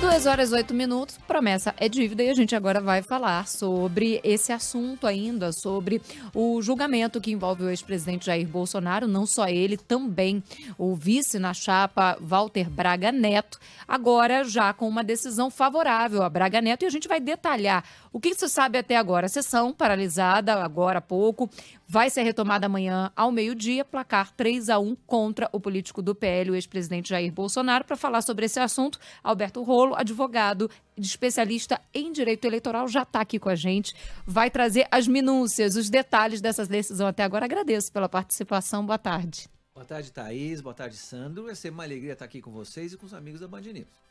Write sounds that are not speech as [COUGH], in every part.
2 horas 8 minutos, promessa é dívida e a gente agora vai falar sobre esse assunto ainda, sobre o julgamento que envolve o ex-presidente Jair Bolsonaro, não só ele, também o vice na chapa Walter Braga Neto, agora já com uma decisão favorável a Braga Neto e a gente vai detalhar o que você sabe até agora? A sessão paralisada agora há pouco, vai ser retomada amanhã ao meio-dia, placar 3 a 1 contra o político do PL, o ex-presidente Jair Bolsonaro. Para falar sobre esse assunto, Alberto Rolo, advogado especialista em direito eleitoral, já está aqui com a gente, vai trazer as minúcias, os detalhes dessa decisão até agora. Agradeço pela participação. Boa tarde. Boa tarde, Thaís. Boa tarde, Sandro. Vai ser uma alegria estar aqui com vocês e com os amigos da Band News.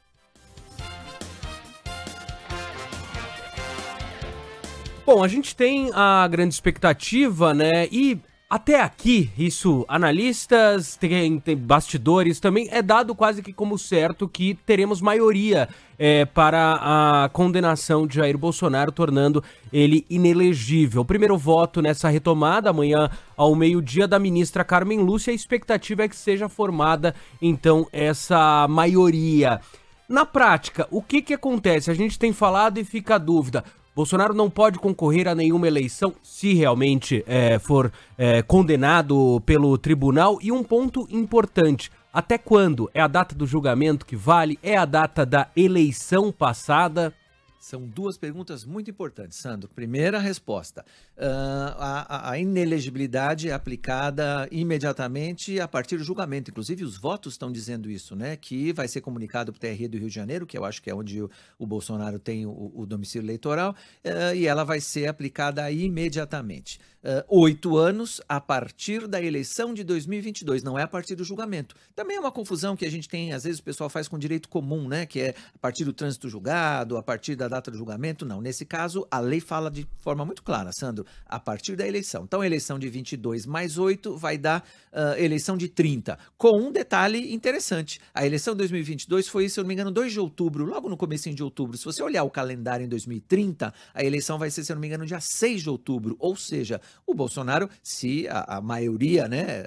Bom, a gente tem a grande expectativa, né? E até aqui, isso, analistas, tem, tem, bastidores, também é dado quase que como certo que teremos maioria é, para a condenação de Jair Bolsonaro, tornando ele inelegível. O primeiro voto nessa retomada, amanhã ao meio-dia, da ministra Carmen Lúcia, a expectativa é que seja formada, então, essa maioria. Na prática, o que, que acontece? A gente tem falado e fica a dúvida. Bolsonaro não pode concorrer a nenhuma eleição se realmente é, for é, condenado pelo tribunal. E um ponto importante: até quando? É a data do julgamento que vale? É a data da eleição passada? São duas perguntas muito importantes, Sandro. Primeira resposta: uh, a, a, inelegibilidade é aplicada imediatamente a partir do julgamento. Inclusive, os votos estão dizendo isso, né? Que vai ser comunicado para o TRE do Rio de Janeiro, que eu acho que é onde o, o Bolsonaro tem o, o domicílio eleitoral, uh, e ela vai ser aplicada imediatamente. Uh, oito anos a partir da eleição de 2022, não é a partir do julgamento. Também é uma confusão que a gente tem, às vezes o pessoal faz com direito comum, né? Que é a partir do trânsito julgado, a partir da data do julgamento? Não. Nesse caso, a lei fala de forma muito clara, Sandro, a partir da eleição. Então, eleição de 22 mais 8 vai dar uh, eleição de 30, com um detalhe interessante. A eleição de 2022 foi, se eu não me engano, 2 de outubro, logo no começo de outubro. Se você olhar o calendário em 2030, a eleição vai ser, se eu não me engano, dia 6 de outubro. Ou seja, o Bolsonaro, se a, a maioria né,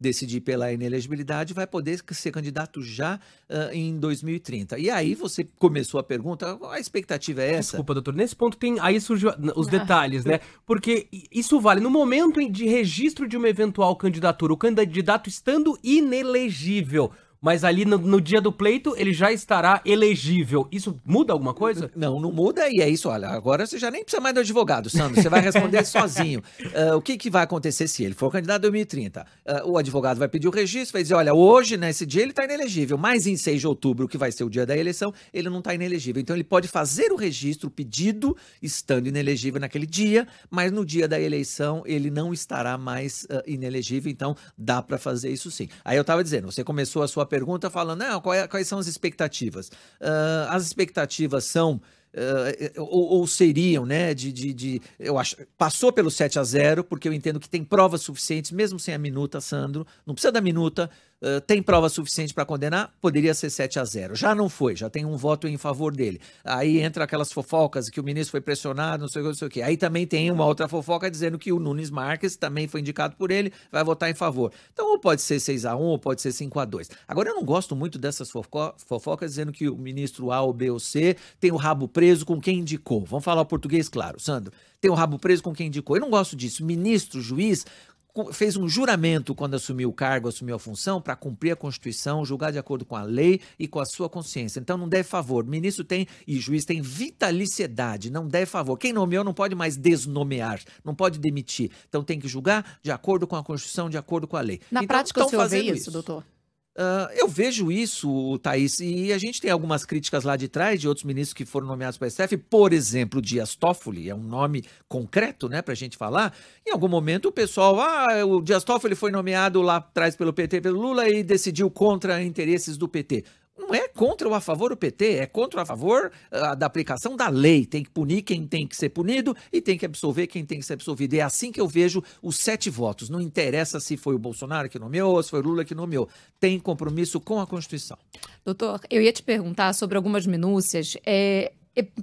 decidir pela inelegibilidade, vai poder ser candidato já uh, em 2030. E aí você começou a pergunta, a expectativa justificativa é essa? Desculpa, doutor. Nesse ponto tem. Aí surgiu os ah. detalhes, né? Porque isso vale no momento de registro de uma eventual candidatura, o candidato estando inelegível mas ali no, no, dia do pleito ele já estará elegível. Isso muda alguma coisa? [LAUGHS] Não, não muda e é isso. Olha, agora você já nem precisa mais do advogado, Sandro. Você vai responder [LAUGHS] sozinho. Uh, o que, que vai acontecer se ele for candidato em 2030? Uh, ah, o advogado vai pedir o registro, vai dizer, olha, hoje, nesse dia, ele está inelegível, mas em 6 de outubro, que vai ser o dia da eleição, ele não está inelegível. Então ele pode fazer o registro, o pedido, estando inelegível naquele dia, mas no dia da eleição ele não estará mais uh, inelegível. Então dá para fazer isso sim. Aí eu estava dizendo, você começou a sua pergunta pergunta falando, não, ah, é, quais são as expectativas? Uh, as expectativas são Uh, ou, ou, seriam, né? De, de, de, eu acho, passou pelo 7 a 0 porque eu entendo que tem provas suficientes, mesmo sem a minuta, Sandro. Não precisa da minuta, ah, tem prova suficiente para condenar? Poderia ser 7 a 0. Já não foi, já tem um voto em favor dele. Aí entra aquelas fofocas que o ministro foi pressionado, não sei o que, não sei o que. Aí também tem uma outra fofoca dizendo que o Nunes Marques também foi indicado por ele, vai votar em favor. Então, ou pode ser 6 a 1 ou pode ser 5 a 2. Agora, eu não gosto muito dessas fofo fofocas dizendo que o ministro A ou B ou C tem o rabo preso com quem indicou. Vamos falar o português, claro. Sandro, tem o rabo preso com quem indicou. Eu não gosto disso. Ministro, juiz, fez um juramento quando assumiu o cargo, assumiu a função, para cumprir a Constituição, julgar de acordo com a lei e com a sua consciência. Então não deve favor. Ministro tem e juiz tem vitaliciedade, não deve favor. Quem nomeou não pode mais desnomear, não pode demitir. Então tem que julgar de acordo com a Constituição, de acordo com a lei. Na então, prática, o senhor vê isso, isso, doutor? Uh, eu vejo isso, Thaís, e a gente tem algumas críticas lá de trás de outros ministros que foram nomeados para o STF, por exemplo, Dias Toffoli, é um nome concreto, né, para a gente falar. Em algum momento o pessoal, ah, o Dias Toffoli foi nomeado lá atrás pelo PT, pelo Lula e decidiu contra interesses do PT não é contra ou a favor do PT, é contra ou a favor uh, da aplicação da lei. Tem que punir quem tem que ser punido e tem que absolver quem tem que ser absolvido. E é assim que eu vejo os sete votos. Não interessa se foi o Bolsonaro que nomeou, se foi o Lula que nomeou. Tem compromisso com a Constituição. Doutor, eu ia te perguntar sobre algumas minúcias. É,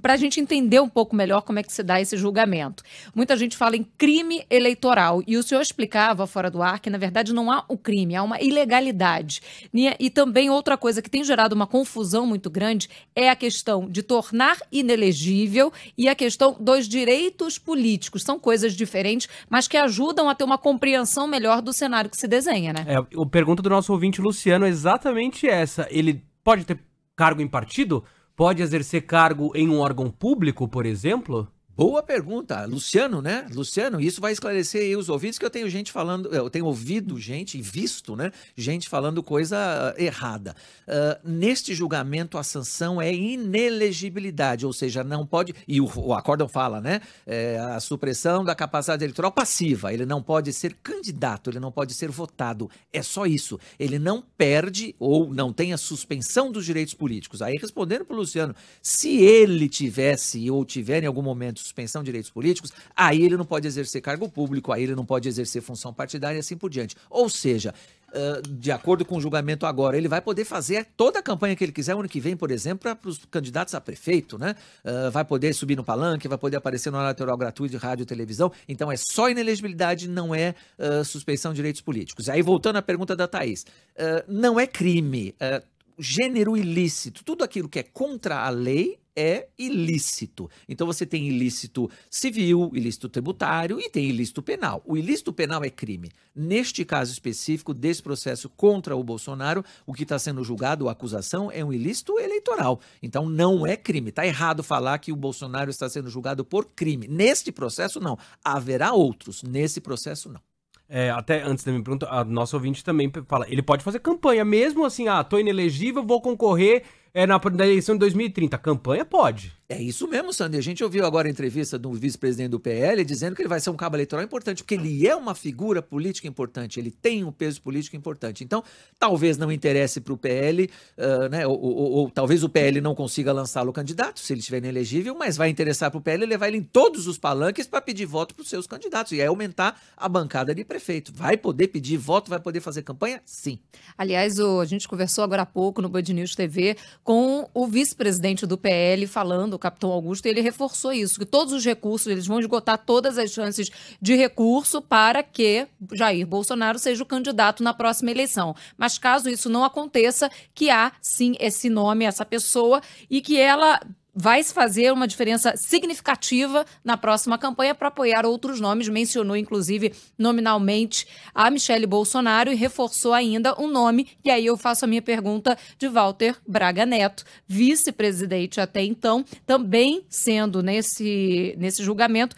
para a gente entender um pouco melhor como é que se dá esse julgamento. Muita gente fala em crime eleitoral e o senhor explicava fora do ar que na verdade não há o crime, há uma ilegalidade. E também outra coisa que tem gerado uma confusão muito grande é a questão de tornar inelegível e a questão dos direitos políticos. São coisas diferentes, mas que ajudam a ter uma compreensão melhor do cenário que se desenha, né? É, a pergunta do nosso ouvinte Luciano é exatamente essa. Ele pode ter cargo em partido? pode exercer cargo em um órgão público, por exemplo? Boa pergunta, Luciano, né? Luciano, isso vai esclarecer aí os ouvidos que eu tenho gente falando, eu tenho ouvido gente e visto, né? Gente falando coisa ah, errada. Uh, neste julgamento, a sanção é inelegibilidade, ou seja, não pode. E o, o acórdão fala, né? É, a supressão da capacidade eleitoral passiva. Ele não pode ser candidato, ele não pode ser votado. É só isso. Ele não perde ou não tem a suspensão dos direitos políticos. Aí respondendo para o Luciano, se ele tivesse ou tiver em algum momento suspensão de direitos políticos, aí ele não pode exercer cargo público, aí ele não pode exercer função partidária e assim por diante. Ou seja, de acordo com o julgamento agora, ele vai poder fazer toda a campanha que ele quiser ano que vem, por exemplo, para os candidatos a prefeito, né? vai poder subir no palanque, vai poder aparecer no lateral gratuito de rádio e televisão. Então é só inelegibilidade, não é suspensão de direitos políticos. Aí voltando à pergunta da Thaís, não é crime. Gênero ilícito, tudo aquilo que é contra a lei é ilícito. Então você tem ilícito civil, ilícito tributário e tem ilícito penal. O ilícito penal é crime. Neste caso específico desse processo contra o Bolsonaro, o que está sendo julgado, a acusação, é um ilícito eleitoral. Então não é crime. Está errado falar que o Bolsonaro está sendo julgado por crime. Neste processo, não. Haverá outros. Nesse processo, não. É, até antes da minha pergunta, a nossa ouvinte também fala, ele pode fazer campanha, mesmo assim, ah, tô inelegível, vou concorrer é na, eleição de 2030. Campanha pode. É isso mesmo, Sandy. A gente ouviu agora a entrevista do vice-presidente do PL dizendo que ele vai ser um cabo eleitoral importante, porque ele é uma figura política importante, ele tem um peso político importante. Então, talvez não interesse para o PL, uh, ah, né, ou, ou, ou, talvez o PL não consiga lançá-lo candidato, se ele estiver inelegível, mas vai interessar para o PL levar ele em todos os palanques para pedir voto para os seus candidatos e aí aumentar a bancada de prefeito. Vai poder pedir voto, vai poder fazer campanha? Sim. Aliás, o, a gente conversou agora há pouco no Band News TV com o vice-presidente do PL falando do Capitão Augusto, e ele reforçou isso, que todos os recursos, eles vão esgotar todas as chances de recurso para que Jair Bolsonaro seja o candidato na próxima eleição. Mas caso isso não aconteça, que há sim esse nome, essa pessoa, e que ela vai se fazer uma diferença significativa na próxima campanha para apoiar outros nomes. Mencionou, inclusive, nominalmente a Michele Bolsonaro e reforçou ainda um nome. E aí eu faço a minha pergunta de Walter Braga Neto, vice-presidente até então, também sendo nesse, nesse julgamento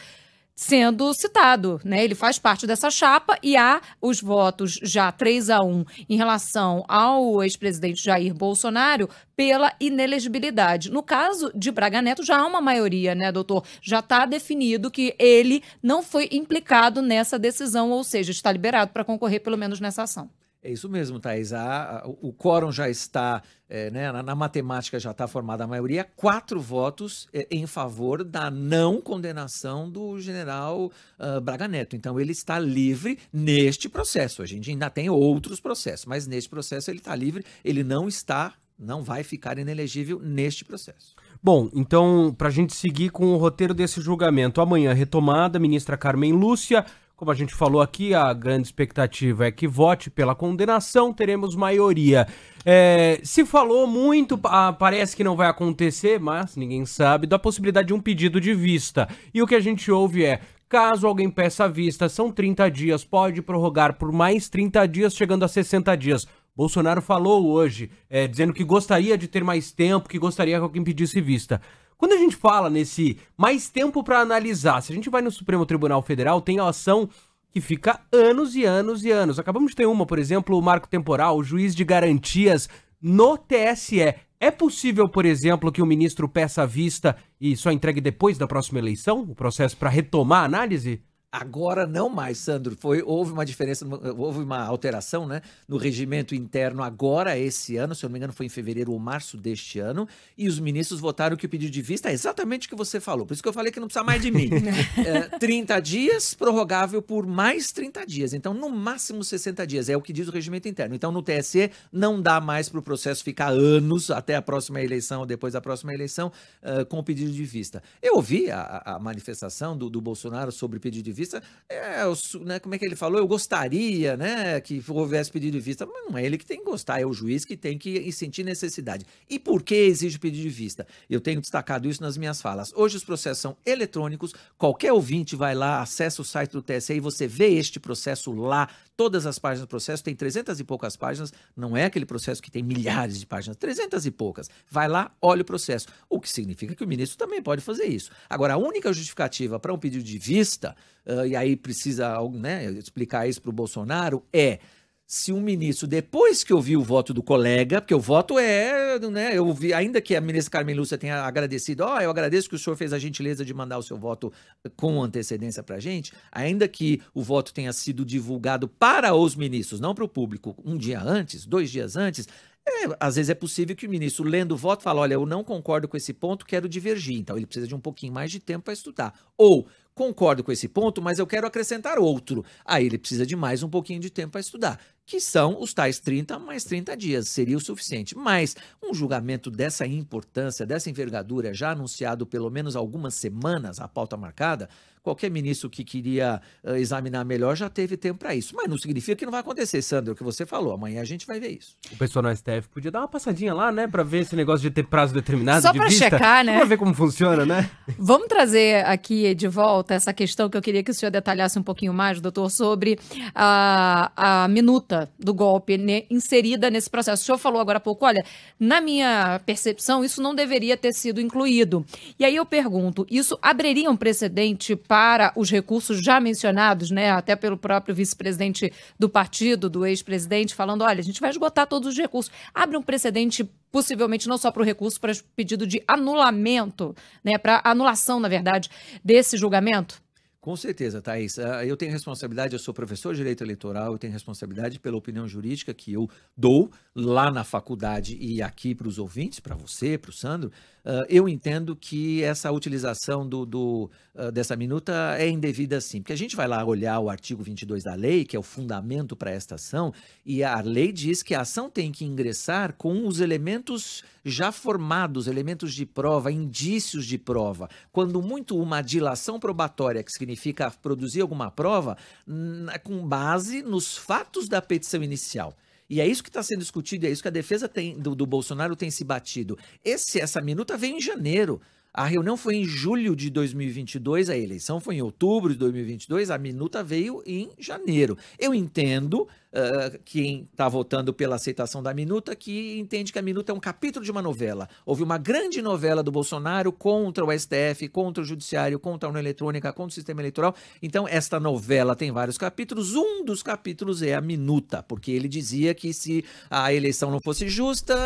sendo citado, né? Ele faz parte dessa chapa e há os votos já 3 a 1 em relação ao ex-presidente Jair Bolsonaro pela inelegibilidade. No caso de Braga Neto já há uma maioria, né, doutor? Já está definido que ele não foi implicado nessa decisão, ou seja, está liberado para concorrer pelo menos nessa ação. É isso mesmo, Thais. A, a, o quórum já está, é, né, na, na, matemática já está formada a maioria, quatro votos é, em favor da não condenação do general uh, Braga Neto. Então ele está livre neste processo. A gente ainda tem outros processos, mas neste processo ele está livre, ele não está, não vai ficar inelegível neste processo. Bom, então, para a gente seguir com o roteiro desse julgamento, amanhã retomada, ministra Carmen Lúcia. Como a gente falou aqui, a grande expectativa é que vote pela condenação, teremos maioria. É, se falou muito, ah, parece que não vai acontecer, mas ninguém sabe, da possibilidade de um pedido de vista. E o que a gente ouve é: Caso alguém peça vista, são 30 dias, pode prorrogar por mais 30 dias, chegando a 60 dias. Bolsonaro falou hoje, é, dizendo que gostaria de ter mais tempo, que gostaria que alguém pedisse vista. Quando a gente fala nesse mais tempo para analisar, se a gente vai no Supremo Tribunal Federal, tem a ação que fica anos e anos e anos. Acabamos de ter uma, por exemplo, o marco temporal, o juiz de garantias no TSE. É possível, por exemplo, que o ministro peça a vista e só entregue depois da próxima eleição o processo para retomar a análise? Agora não mais, Sandro. Foi, houve uma diferença, houve uma alteração né, no regimento interno agora, esse ano, se eu não me engano, foi em fevereiro ou março deste ano, e os ministros votaram que o pedido de vista é exatamente o que você falou. Por isso que eu falei que não precisa mais de mim. [LAUGHS] é, 30 dias, prorrogável por mais 30 dias. Então, no máximo 60 dias. É o que diz o regimento interno. Então, no TSE, não dá mais para o processo ficar anos até a próxima eleição ou depois da próxima eleição uh, com o pedido de vista. Eu ouvi a, a manifestação do, do Bolsonaro sobre pedido de vista vista. É, eu, né, como é que ele falou? Eu gostaria né, que houvesse pedido de vista, mas não é ele que tem que gostar, é o juiz que tem que sentir necessidade. E por que exige pedido de vista? Eu tenho destacado isso nas minhas falas. Hoje os processos são eletrônicos, qualquer ouvinte vai lá, acessa o site do TSE e você vê este processo lá todas as páginas do processo, tem 300 e poucas páginas, não é aquele processo que tem milhares de páginas, 300 e poucas. Vai lá, olha o processo, o que significa que o ministro também pode fazer isso. Agora, a única justificativa para um pedido de vista, uh, e aí precisa né, explicar isso para o Bolsonaro, é se um ministro, depois que ouviu o voto do colega, porque o voto é, né, eu vi, ainda que a ministra Carmen Lúcia tenha agradecido, ó, oh, eu agradeço que o senhor fez a gentileza de mandar o seu voto eh, com antecedência para a gente, ainda que o voto tenha sido divulgado para os ministros, não para o público, um dia antes, dois dias antes, é, às vezes é possível que o ministro, lendo o voto, fale: olha, eu não concordo com esse ponto, quero divergir. Então ele precisa de um pouquinho mais de tempo para estudar. Ou concordo com esse ponto, mas eu quero acrescentar outro. Aí ele precisa de mais um pouquinho de tempo para estudar, que são os tais 30 mais 30 dias, seria o suficiente. Mas um julgamento dessa importância, dessa envergadura, já anunciado pelo menos algumas semanas a pauta marcada, qualquer ministro que queria uh, examinar melhor já teve tempo para isso. Mas não significa que não vai acontecer, Sandro, é o que você falou. Amanhã a gente vai ver isso. O pessoal no STF podia dar uma passadinha lá, né, para ver esse negócio de ter prazo determinado Só de checar, né? Para ver como funciona, né? Vamos trazer aqui de volta volta essa questão que eu queria que o senhor detalhasse um pouquinho mais, doutor, sobre a, a minuta do golpe né, inserida nesse processo. O senhor falou agora há pouco, olha, na minha percepção, isso não deveria ter sido incluído. E aí eu pergunto, isso abriria um precedente para os recursos já mencionados, né, até pelo próprio vice-presidente do partido, do ex-presidente, falando, olha, a gente vai esgotar todos os recursos. Abre um precedente possivelmente não só para o recurso, para pedido de anulamento, né, para anulação, na verdade, desse julgamento? Com certeza, Thaís. Ah, eu tenho responsabilidade, eu sou professor de direito eleitoral, eu tenho responsabilidade pela opinião jurídica que eu dou lá na faculdade e aqui para os ouvintes, para você, para o Sandro, ah, eu entendo que essa utilização do, do ah, dessa minuta é indevida sim, porque a gente vai lá olhar o artigo 22 da lei, que é o fundamento para esta ação, e a lei diz que a ação tem que ingressar com os elementos já formados, elementos de prova, indícios de prova. Quando muito uma dilação probatória, que significa produzir alguma prova, hum, é com base nos fatos da petição inicial. E é isso que está sendo discutido, é isso que a defesa tem, do, do Bolsonaro tem se batido. Esse, essa minuta veio em janeiro. A reunião foi em julho de 2022, a eleição foi em outubro de 2022, a minuta veio em janeiro. Eu entendo ah, quem está votando pela aceitação da minuta, que entende que a minuta é um capítulo de uma novela. Houve uma grande novela do Bolsonaro contra o STF, contra o Judiciário, contra a União Eletrônica, contra o sistema eleitoral. Então, esta novela tem vários capítulos. Um dos capítulos é a minuta, porque ele dizia que se a eleição não fosse justa,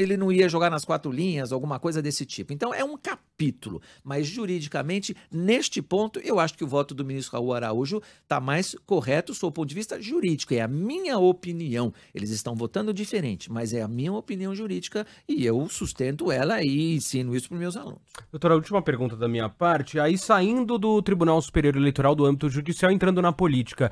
ele não ia jogar nas quatro linhas, alguma coisa desse tipo. Então, é um capítulo. Mas, juridicamente, neste ponto, eu acho que o voto do ministro Raul Araújo está mais correto, sob o ponto de vista jurídico. É a minha opinião. Eles estão votando diferente, mas é a minha opinião jurídica e eu sustento ela e ensino isso para meus alunos. Doutora, a última pergunta da minha parte, aí saindo do Tribunal Superior Eleitoral do âmbito judicial, entrando na política.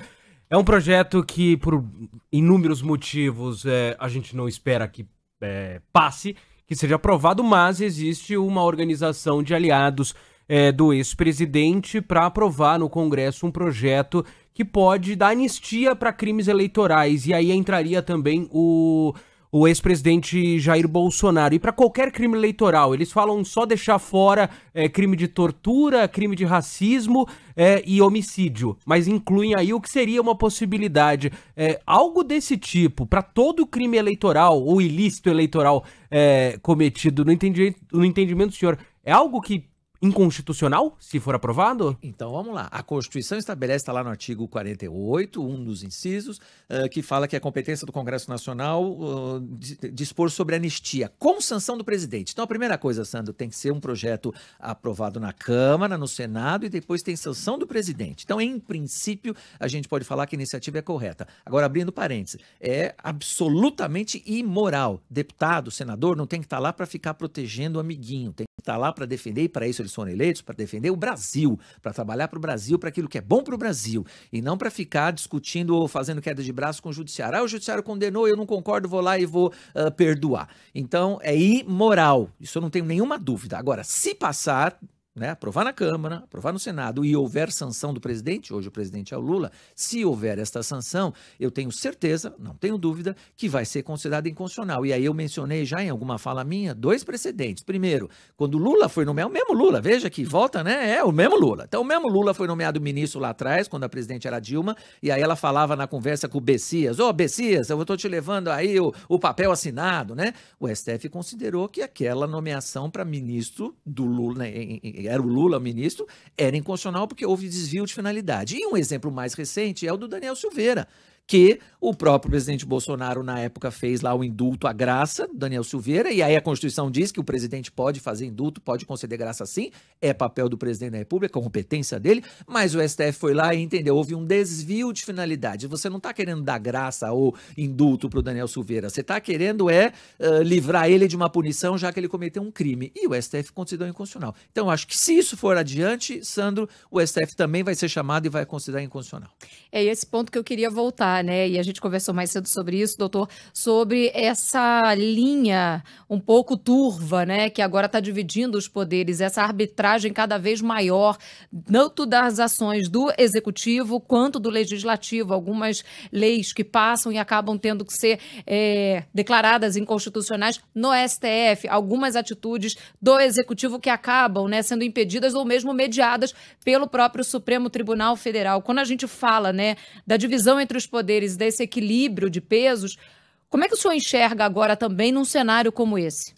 É um projeto que, por inúmeros motivos, é, a gente não espera que é, passe, que seja aprovado, mas existe uma organização de aliados é, do ex-presidente para aprovar no Congresso um projeto que pode dar anistia para crimes eleitorais. E aí entraria também o, o ex-presidente Jair Bolsonaro. E para qualquer crime eleitoral, eles falam só deixar fora é, crime de tortura, crime de racismo é, e homicídio, mas incluem aí o que seria uma possibilidade. É, algo desse tipo, para todo crime eleitoral ou ilícito eleitoral é, cometido, no, entendimento no entendimento do senhor, é algo que inconstitucional, se for aprovado? Então vamos lá. A Constituição estabelece, está lá no artigo 48, um dos incisos, uh, que fala que é competência do Congresso Nacional uh, dispor sobre anistia, com sanção do presidente. Então a primeira coisa, Sandro, tem que ser um projeto aprovado na Câmara, no Senado e depois tem sanção do presidente. Então, em princípio, a gente pode falar que a iniciativa é correta. Agora, abrindo parênteses, é absolutamente imoral. Deputado, senador, não tem que estar tá lá para ficar protegendo o amiguinho, tem está lá para defender, e para isso eles foram eleitos, para defender o Brasil, para trabalhar para o Brasil, para aquilo que é bom para o Brasil, e não para ficar discutindo ou fazendo queda de braço com o judiciário. Ah, o judiciário condenou, eu não concordo, vou lá e vou uh, perdoar. Então, é imoral, isso eu não tenho nenhuma dúvida. Agora, se passar, né, aprovar na Câmara, aprovar no Senado e houver sanção do presidente, hoje o presidente é o Lula, se houver esta sanção, eu tenho certeza, não tenho dúvida, que vai ser considerada inconstitucional. E aí eu mencionei já em alguma fala minha dois precedentes. Primeiro, quando Lula foi nomeado, é o mesmo Lula, veja que volta, né? É o mesmo Lula. Então o mesmo Lula foi nomeado ministro lá atrás, quando a presidente era Dilma, e aí ela falava na conversa com o Bessias, ô oh, Bessias, eu estou te levando aí o, o papel assinado, né? O STF considerou que aquela nomeação para ministro do Lula, né, era o Lula ministro, era inconstitucional porque houve desvio de finalidade. E um exemplo mais recente é o do Daniel Silveira, que o próprio presidente Bolsonaro, na época, fez lá o indulto à graça, Daniel Silveira, e aí a Constituição diz que o presidente pode fazer indulto, pode conceder graça sim, é papel do presidente da República, competência dele, mas o STF foi lá e entendeu, houve um desvio de finalidade. Você não está querendo dar graça ou indulto para o Daniel Silveira, você está querendo é uh, livrar ele de uma punição, já que ele cometeu um crime. E o STF considerou inconstitucional. Então, acho que se isso for adiante, Sandro, o STF também vai ser chamado e vai considerar inconstitucional. É esse ponto que eu queria voltar né? E a gente conversou mais cedo sobre isso, doutor, sobre essa linha um pouco turva, né? Que agora está dividindo os poderes, essa arbitragem cada vez maior, tanto das ações do executivo quanto do legislativo. Algumas leis que passam e acabam tendo que ser é, declaradas inconstitucionais no STF, algumas atitudes do executivo que acabam, né? Sendo impedidas ou mesmo mediadas pelo próprio Supremo Tribunal Federal. Quando a gente fala, né, da divisão entre os poderes, poderes, desse equilíbrio de pesos, como é que o senhor enxerga agora também num cenário como esse?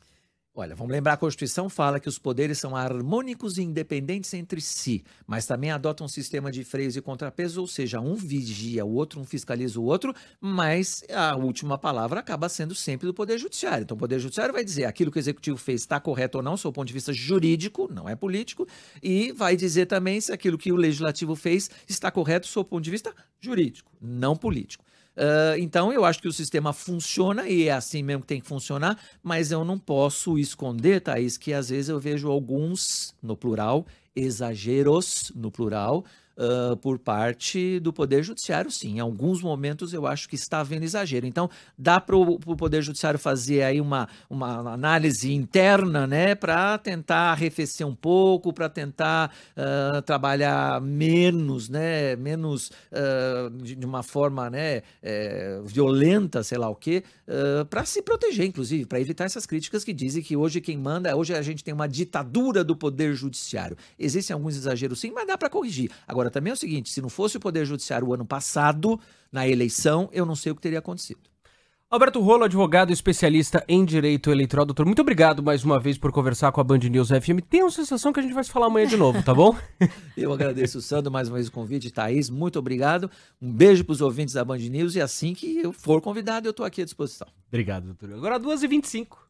Olha, vamos lembrar, a Constituição fala que os poderes são harmônicos e independentes entre si, mas também adotam um sistema de freios e contrapesos, ou seja, um vigia o outro, um fiscaliza o outro, mas a última palavra acaba sendo sempre do Poder Judiciário. Então, o Poder Judiciário vai dizer aquilo que o Executivo fez está correto ou não, sob o ponto de vista jurídico, não é político, e vai dizer também se aquilo que o Legislativo fez está correto sob o ponto de vista jurídico, não político. Ah, então, eu acho que o sistema funciona e é assim mesmo que tem que funcionar, mas eu não posso esconder, Thaís, que às vezes eu vejo alguns, no plural, exageros, no plural, ah, por parte do Poder Judiciário, sim. Em alguns momentos eu acho que está havendo exagero. Então, dá para o Poder Judiciário fazer aí uma, uma análise interna, né, para tentar arrefecer um pouco, para tentar uh, trabalhar menos, né, menos uh, de, de, uma forma, né, é, violenta, sei lá o quê, para se proteger, inclusive, para evitar essas críticas que dizem que hoje quem manda, hoje a gente tem uma ditadura do Poder Judiciário. Existem alguns exageros, sim, mas dá para corrigir. Agora, também é o seguinte: se não fosse o Poder Judiciário o ano passado, na eleição, eu não sei o que teria acontecido. Alberto Rolo, advogado especialista em direito eleitoral. Doutor, muito obrigado mais uma vez por conversar com a Band News FM. Tenho a sensação que a gente vai se falar amanhã de novo, tá bom? [LAUGHS] Eu agradeço, Sandro, mais uma vez o convite. Thaís, muito obrigado. Um beijo para os ouvintes da Band News e assim que eu for convidado, eu estou aqui à disposição. Obrigado, doutor. Agora 2h25.